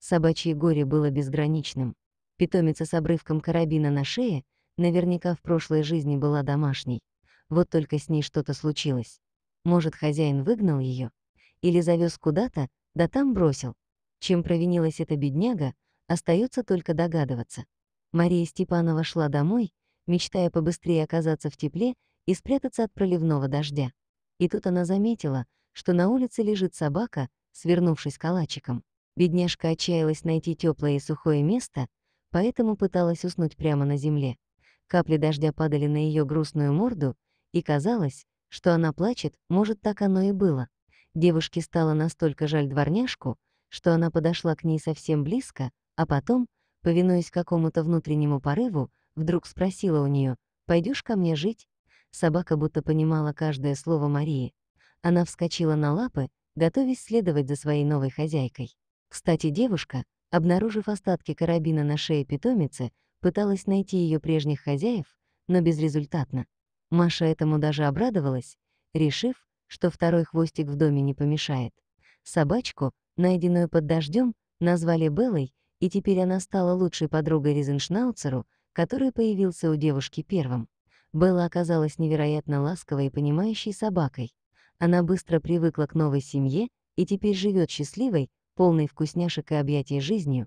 Собачье горе было безграничным. Питомица с обрывком карабина на шее наверняка в прошлой жизни была домашней. Вот только с ней что-то случилось. Может, хозяин выгнал ее, Или завез куда-то, да там бросил. Чем провинилась эта бедняга, остается только догадываться. Мария Степанова шла домой, мечтая побыстрее оказаться в тепле и спрятаться от проливного дождя. И тут она заметила, что на улице лежит собака, свернувшись калачиком. Бедняжка отчаялась найти теплое и сухое место, поэтому пыталась уснуть прямо на земле. Капли дождя падали на ее грустную морду, и казалось, что она плачет, может, так оно и было. Девушке стало настолько жаль дворняжку, что она подошла к ней совсем близко, а потом, повинуясь какому-то внутреннему порыву, Вдруг спросила у нее, «Пойдешь ко мне жить?» Собака будто понимала каждое слово Марии. Она вскочила на лапы, готовясь следовать за своей новой хозяйкой. Кстати, девушка, обнаружив остатки карабина на шее питомицы, пыталась найти ее прежних хозяев, но безрезультатно. Маша этому даже обрадовалась, решив, что второй хвостик в доме не помешает. Собачку, найденную под дождем, назвали Белой, и теперь она стала лучшей подругой Ризеншнауцеру — который появился у девушки первым. Белла оказалась невероятно ласковой и понимающей собакой. Она быстро привыкла к новой семье и теперь живет счастливой, полной вкусняшек и объятий жизнью,